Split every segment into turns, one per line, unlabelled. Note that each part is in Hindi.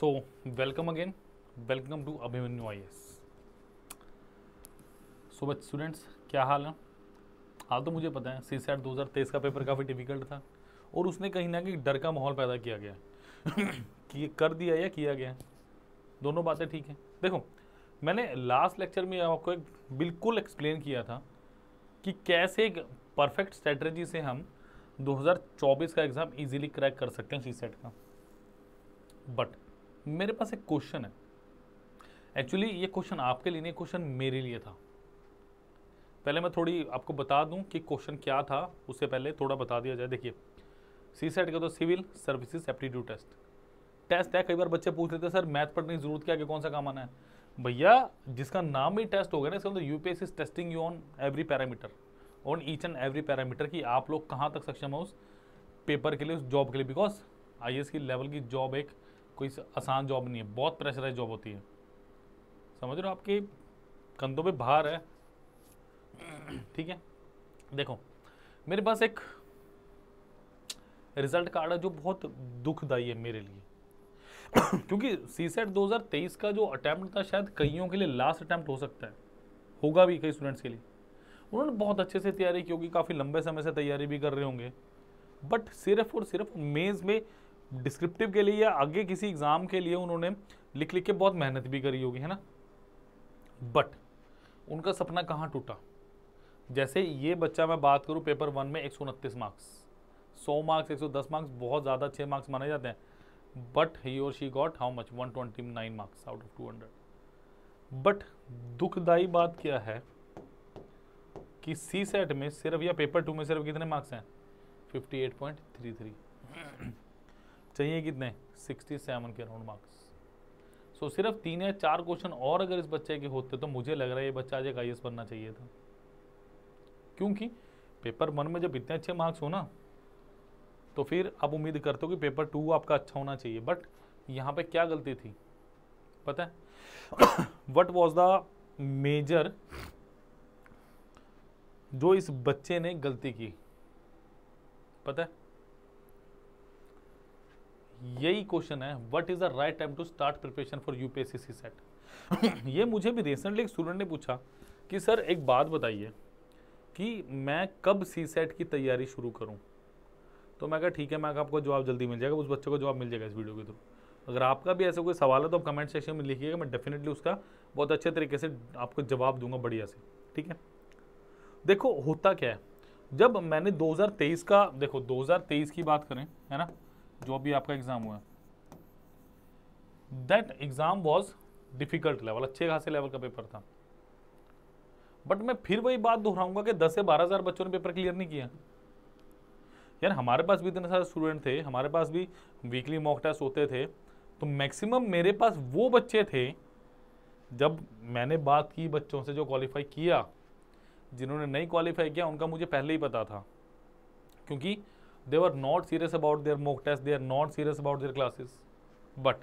so welcome again welcome to Abhimanyu I S so बच स्टूडेंट्स क्या हाल है हाल तो मुझे पता है सी सैट दो का पेपर काफ़ी डिफिकल्ट था और उसने कहीं ना कहीं डर का माहौल पैदा किया गया कि कर दिया या किया गया दोनों बातें ठीक हैं देखो मैंने लास्ट लेक्चर में आपको एक बिल्कुल एक्सप्लेन किया था कि कैसे एक परफेक्ट स्ट्रेटजी से हम 2024 का एग्ज़ाम इजीली क्रैक कर सकते हैं सी सेट का बट मेरे पास एक क्वेश्चन है एक्चुअली ये क्वेश्चन आपके लिए नहीं क्वेश्चन मेरे लिए था पहले मैं थोड़ी आपको बता दूं कि क्वेश्चन क्या था उससे पहले थोड़ा बता दिया जाए देखिए सी सेट का तो civil services aptitude test test है कई बार बच्चे पूछ लेते हैं सर मैथ पढ़ने की जरूरत क्या कि कौन सा काम आना है भैया जिसका नाम ही टेस्ट हो गया ना इसका मतलब U P testing you on every parameter on each and every parameter कि आप लोग कहाँ तक सक्षम हो उस पेपर के लिए उस जॉब के लिए बिकॉज आई की लेवल की जॉब एक कोई आसान जॉब नहीं है बहुत प्रेशराइज जॉब होती है समझ रहे हो आपके कंधों पे भार है ठीक है देखो मेरे पास एक रिजल्ट कार्ड है जो बहुत दुखदायी है मेरे लिए क्योंकि सी सेट दो का जो अटैम्प्ट था शायद कईयों के लिए लास्ट अटैम्प्ट हो सकता है होगा भी कई स्टूडेंट्स के लिए उन्होंने बहुत अच्छे से तैयारी की होगी काफ़ी लंबे समय से तैयारी भी कर रहे होंगे बट सिर्फ और सिर्फ मेज़ में डिस्क्रिप्टिव के लिए या आगे किसी एग्ज़ाम के लिए उन्होंने लिख लिख के बहुत मेहनत भी करी होगी है ना बट उनका सपना कहाँ टूटा जैसे ये बच्चा मैं बात करूँ पेपर वन में एक मार्क्स सौ मार्क्स एक सौ दस मार्क्स बहुत ज़्यादा छः मार्क्स माने जाते हैं बट ही और she got how much one twenty marks out of two hundred but दुखदाई बात क्या है कि सी सेट में सिर्फ या पेपर टू में सिर्फ कितने मार्क्स हैं fifty eight point three three चाहिए कितने सिक्सटी सेवन के अराउंड मार्क्स सो so, सिर्फ तीन या चार क्वेश्चन और अगर इस बच्चे के होते तो मुझे लग रहा है ये बच्चा आज एक आई बनना चाहिए था क्योंकि पेपर वन में जब इतने अच्छे मार्क्स हो ना तो फिर आप उम्मीद करते हो कि पेपर टू आपका अच्छा होना चाहिए बट यहाँ पे क्या गलती थी पता है वट वॉज द मेजर जो इस बच्चे ने गलती की पता है यही क्वेश्चन है what is the right time to start preparation for UPSC C SAT ये मुझे भी रिसेंटली एक स्टूडेंट ने पूछा कि सर एक बात बताइए कि मैं कब सी सेट की तैयारी शुरू करूं तो मैं कहा ठीक है मैं आपको जवाब जल्दी मिल जाएगा उस बच्चे को जवाब मिल जाएगा इस वीडियो के थ्रू अगर आपका भी ऐसा कोई सवाल है तो आप कमेंट सेक्शन में लिखिएगा मैं डेफिनेटली उसका बहुत अच्छे तरीके से आपको जवाब दूंगा बढ़िया से ठीक है देखो होता क्या है जब मैंने 2023 का देखो 2023 की बात करें है ना जो भी आपका एग्ज़ाम हुआ that exam was difficult level अच्छे खासे लेवल का पेपर था बट मैं फिर वही बात दोहराऊंगा कि दस से बारह हज़ार बच्चों ने पेपर क्लियर नहीं किया यार हमारे पास भी इतने सारे स्टूडेंट थे हमारे पास भी वीकली मॉक टेस्ट होते थे तो मैक्सिमम मेरे पास वो बच्चे थे जब मैंने बात की बच्चों से जो क्वालिफाई किया जिन्होंने नहीं क्वालिफाई किया उनका मुझे पहले ही पता था क्योंकि they are not serious about their mock test they are not serious about their classes but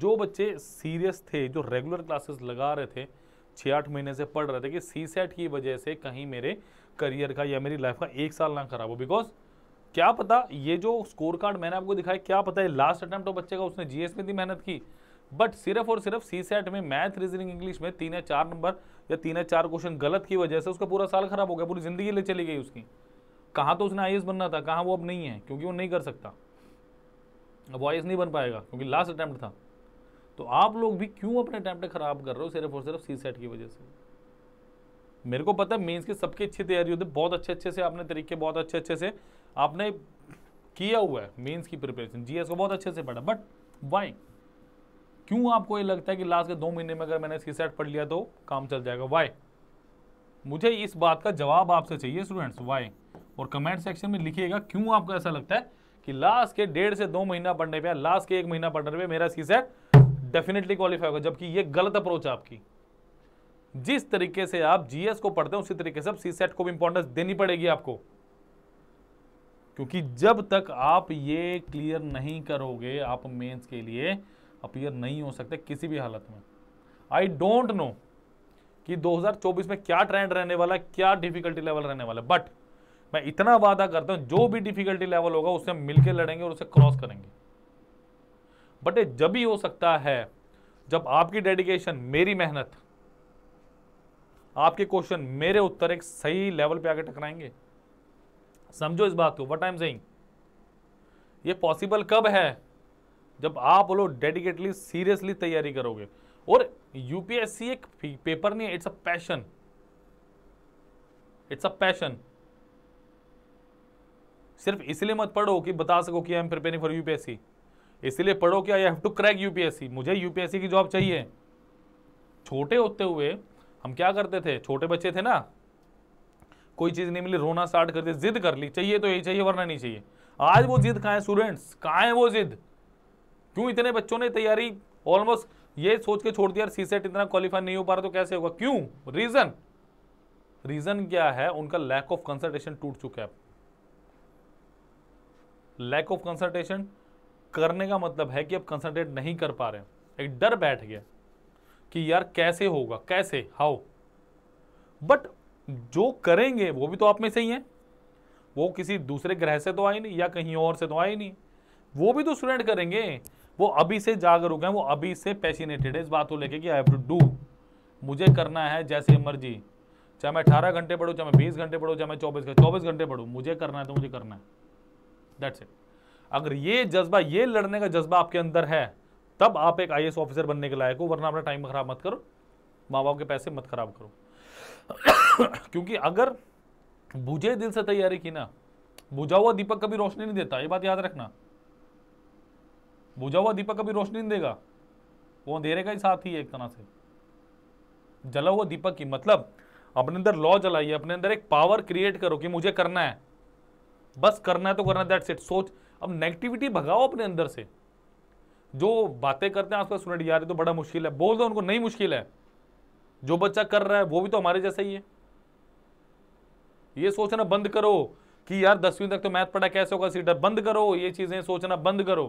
जो बच्चे सीरियस थे जो रेगुलर क्लासेस लगा रहे थे छः आठ महीने से पढ़ रहे थे कि सी सेट की वजह से कहीं मेरे करियर का या मेरी लाइफ का एक साल ना खराब हो बिकॉज क्या पता ये जो स्कोर कार्ड मैंने आपको दिखाया क्या पता है लास्ट अटैम्प्ट बच्चे का उसने जीएस में थी मेहनत की बट सिर्फ और सिर्फ सी सेट में मैथ रीजनिंग इंग्लिश में तीन या चार नंबर या तीन या चार क्वेश्चन गलत की वजह से उसका पूरा साल खराब हो गया पूरी जिंदगी ले चली गई उसकी कहाँ तो उसने आई बनना था कहाँ वो अब नहीं है क्योंकि वो नहीं कर सकता अब वो आई नहीं बन पाएगा क्योंकि लास्ट अटैम्प्ट था तो आप लोग भी क्यों अपने अटैम्प्ट ख़राब कर रहे हो सिर्फ और सिर्फ सी सेट की वजह से मेरे को पता है मेंस की सबकी अच्छी तैयारी होती है बहुत अच्छे अच्छे से आपने तरीके बहुत अच्छे अच्छे से आपने किया हुआ है मेंस की प्रिपरेशन जीएस को बहुत अच्छे से पढ़ा बट वाई क्यों आपको ये लगता है कि लास्ट के दो महीने में अगर मैंने सी सेट पढ़ लिया तो काम चल जाएगा वाई मुझे इस बात का जवाब आपसे चाहिए स्टूडेंट्स वाई और कमेंट सेक्शन में लिखिएगा क्यों आपको ऐसा लगता है कि लास्ट के डेढ़ से दो महीना पढ़ने पे लास्ट के एक महीना पढ़ने पे मेरा सी सेट डेफिनेटली क्वालिफाई होगा जबकि ये गलत अप्रोच आपकी जिस तरीके से आप जीएस को पढ़ते हैं उसी तरीके से सी सेट को भी इंपॉर्टेंस देनी पड़ेगी आपको क्योंकि जब तक आप ये क्लियर नहीं करोगे आप मेंस के लिए अपियर नहीं हो सकते किसी भी हालत में आई डोंट नो कि 2024 में क्या ट्रेंड रहने वाला है क्या डिफिकल्टी लेवल रहने वाला है बट मैं इतना वादा करता हूं जो भी डिफिकल्टी लेवल होगा उससे मिलकर लड़ेंगे और उसे क्रॉस करेंगे बट ये जब भी हो सकता है जब आपकी डेडिकेशन मेरी मेहनत आपके क्वेश्चन मेरे उत्तर एक सही लेवल पे आगे टकराएंगे समझो इस बात को वट आई एम सेइंग ये पॉसिबल कब है जब आप लोग डेडिकेटली सीरियसली तैयारी करोगे और यूपीएससी एक पेपर नहीं है it's a passion it's a passion सिर्फ इसलिए मत पढ़ो कि बता सको कि I am preparing for UPSC इसलिए पढ़ो कि I have to crack UPSC मुझे यूपीएससी की जॉब चाहिए छोटे होते हुए हम क्या करते थे छोटे बच्चे थे ना कोई चीज़ नहीं मिली रोना स्टार्ट करते जिद कर ली चाहिए तो यही चाहिए वरना नहीं चाहिए आज वो जिद कहा है स्टूडेंट्स कहा है वो जिद क्यों इतने बच्चों ने तैयारी ऑलमोस्ट ये सोच के छोड़ दिया सी सेट इतना क्वालिफाई नहीं हो पा रहा तो कैसे होगा क्यों रीजन रीजन क्या है उनका लैक ऑफ कंसल्टेशन टूट चुका है लैक ऑफ कंसल्टेशन करने का मतलब है कि अब कंसल्टेट नहीं कर पा रहे एक डर बैठ गया कि यार कैसे होगा कैसे हाउ बट जो करेंगे वो भी तो आप में से ही वो किसी दूसरे ग्रह से तो आए नहीं या कहीं और से तो आए नहीं वो भी तो स्टूडेंट करेंगे वो अभी से जागरूक हैं वो अभी से पैशिनेटेड है इस बात को लेके कि आई हैव टू डू मुझे करना है जैसे मर्जी चाहे मैं अठारह घंटे पढ़ू चाहे मैं बीस घंटे पढ़ू चाहे मैं चौबीस घंटे चौबीस घंटे पढ़ू मुझे करना है तो मुझे करना है दैट्स इट अगर ये जज्बा ये लड़ने का जज्बा आपके अंदर है तब आप एक आई ऑफिसर बनने के लायक हो वरना अपना टाइम खराब मत करो माँ बाप के पैसे मत खराब करो क्योंकि अगर बुझे दिल से तैयारी की ना बुझा हुआ दीपक कभी रोशनी नहीं देता ये बात याद रखना बुझा हुआ दीपक कभी रोशनी नहीं देगा वो अंधेरे का ही साथ ही है एक तरह से जला हुआ दीपक की मतलब अपने अंदर लॉ जलाइए अपने अंदर एक पावर क्रिएट करो कि मुझे करना है बस करना है तो करना दैट्स इट सोच अब नेगेटिविटी भगाओ अपने अंदर से जो बातें करते हैं आसपास स्टूडेंट यार तो बड़ा मुश्किल है बोल दो उनको नहीं मुश्किल है जो बच्चा कर रहा है वो भी तो हमारे जैसा ही है ये सोचना बंद करो कि यार दसवीं तक तो मैथ पढ़ा कैसे होगा सीटर बंद करो ये चीज़ें सोचना बंद करो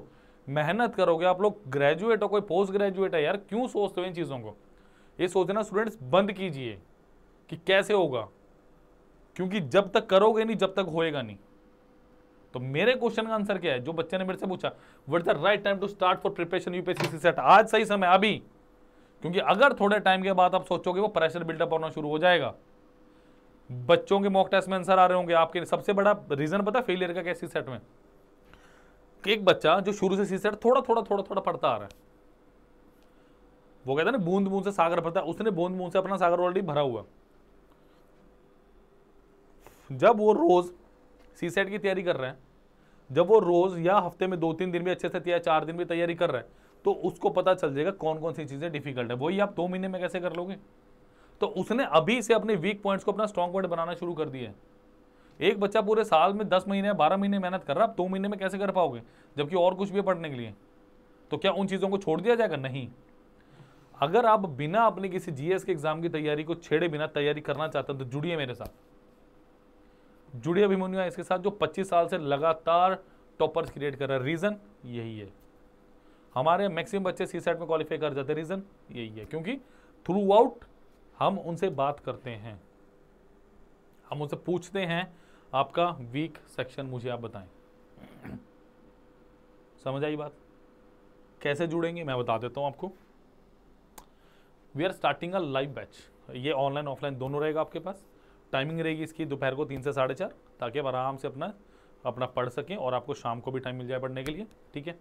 मेहनत करोगे आप लोग ग्रेजुएट हो कोई पोस्ट ग्रेजुएट है यार क्यों सोचते हो इन चीज़ों को ये सोचना स्टूडेंट्स बंद कीजिए कि कैसे होगा क्योंकि जब तक करोगे नहीं जब तक होएगा नहीं तो मेरे क्वेश्चन का आंसर क्या है जो बच्चे ने मेरे से पूछा what the right time to start for preparation UPSC SAT आज सही समय अभी क्योंकि अगर थोड़े टाइम के बाद आप सोचोगे वो प्रेशर बिल्डअप होना शुरू हो जाएगा बच्चों के मॉक टेस्ट में आंसर आ रहे होंगे आपके सबसे बड़ा रीजन पता फेलियर का कैसी सेट में एक बच्चा जो शुरू से सी सेट थोड़ा थोड़ा थोड़ा थोड़ा पढ़ता आ रहा है वो कहता है ना बूंद बूंद से सागर भरता है उसने बूंद बूंद से अपना सागर ऑलरेडी भरा हुआ जब वो रोज सीसेट की तैयारी कर रहे हैं जब वो रोज या हफ्ते में दो तीन दिन भी अच्छे से तैयार चार दिन भी तैयारी कर रहे हैं तो उसको पता चल जाएगा कौन कौन सी चीज़ें डिफिकल्ट है वही आप दो महीने में कैसे कर लोगे तो उसने अभी से अपने वीक पॉइंट्स को अपना स्ट्रॉन्ग पॉइंट बनाना शुरू कर दिया है एक बच्चा पूरे साल में दस महीने बारह महीने मेहनत कर रहा है आप दो महीने में कैसे कर पाओगे जबकि और कुछ भी है पढ़ने के लिए तो क्या उन चीज़ों को छोड़ दिया जाएगा नहीं अगर आप बिना अपने किसी जीएस के एग्जाम की तैयारी को छेड़े बिना तैयारी करना चाहते हैं तो जुड़िए मेरे साथ जुड़िए अभिमन्यु इसके साथ जो 25 साल से लगातार टॉपर्स क्रिएट कर रहा है रीज़न यही है हमारे मैक्सिमम बच्चे सी सेट में क्वालिफाई कर जाते रीज़न यही है क्योंकि थ्रू आउट हम उनसे बात करते हैं हम उनसे पूछते हैं आपका वीक सेक्शन मुझे आप बताएं समझ आई बात कैसे जुड़ेंगे मैं बता देता हूँ आपको we are starting a live batch ये ऑनलाइन ऑफलाइन दोनों रहेगा आपके पास टाइमिंग रहेगी इसकी दोपहर को तीन से साढ़े चार ताकि आप आराम से अपना अपना पढ़ सकें और आपको शाम को भी टाइम मिल जाए पढ़ने के लिए ठीक है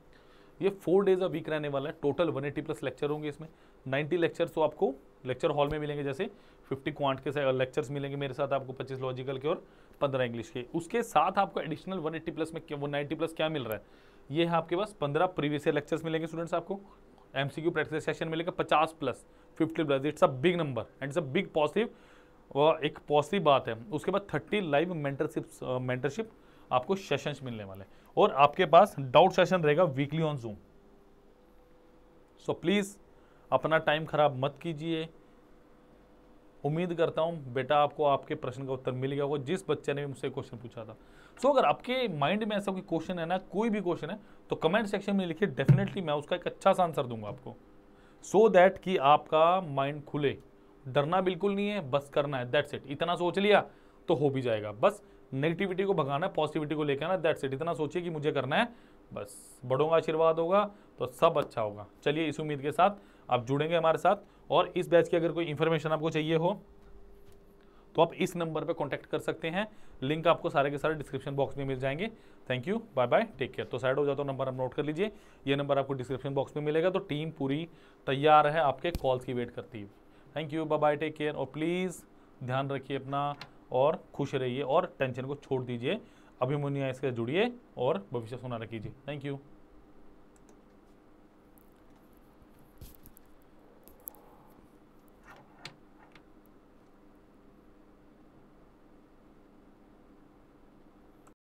ये फोर डेज अ वीक रहने वाला है टोटल 180 प्लस लेक्चर होंगे इसमें 90 लेक्चर्स तो आपको लेक्चर हॉल में मिलेंगे जैसे 50 क्वांट के लेक्चर्स मिलेंगे मेरे साथ आपको 25 लॉजिकल के और पंद्रह इंग्लिश के उसके साथ आपको एडिशनल वन एट्टी प्लस में वो नाइन्टी प्लस क्या मिल रहा है ये है आपके पास पंद्रह प्रीवियस ईयर लेक्चर्स मिलेंगे स्टूडेंट्स आपको M C Q practice session मिलेगा पचास plus fifty plus it's a big number and it's a big positive और एक पॉजिटिव बात है उसके बाद थर्टी लाइव मेंटरशिप मेंटरशिप आपको सेशन मिलने वाले हैं और आपके पास डाउट सेशन रहेगा weekly on Zoom so please अपना टाइम ख़राब मत कीजिए उम्मीद करता हूँ बेटा आपको आपके प्रश्न का उत्तर मिल गया होगा जिस बच्चे ने मुझसे क्वेश्चन पूछा था सो so, अगर आपके माइंड में ऐसा कोई क्वेश्चन है ना कोई भी क्वेश्चन है तो कमेंट सेक्शन में लिखिए डेफिनेटली मैं उसका एक अच्छा सा आंसर दूंगा आपको सो so दैट कि आपका माइंड खुले डरना बिल्कुल नहीं है बस करना है दैट्स इट इतना सोच लिया तो हो भी जाएगा बस नेगेटिविटी को भगाना है पॉजिटिविटी को लेकर आना दैट्स इट इतना सोचिए कि मुझे करना है बस बड़ों का आशीर्वाद होगा तो सब अच्छा होगा चलिए इस उम्मीद के साथ आप जुड़ेंगे हमारे साथ और इस बैच की अगर कोई इन्फॉर्मेशन आपको चाहिए हो तो आप इस नंबर पर कॉन्टैक्ट कर सकते हैं लिंक आपको सारे के सारे डिस्क्रिप्शन बॉक्स में मिल जाएंगे thank you bye bye take care तो साइड हो जाता तो नंबर आप नोट कर लीजिए ये नंबर आपको डिस्क्रिप्शन बॉक्स में मिलेगा तो टीम पूरी तैयार है आपके कॉल्स की वेट करती है thank you bye bye take care और प्लीज़ ध्यान रखिए अपना और खुश रहिए और टेंशन को छोड़ दीजिए अभिमुनिया इसके जुड़िए और भविष्य सुना रखीजिए थैंक यू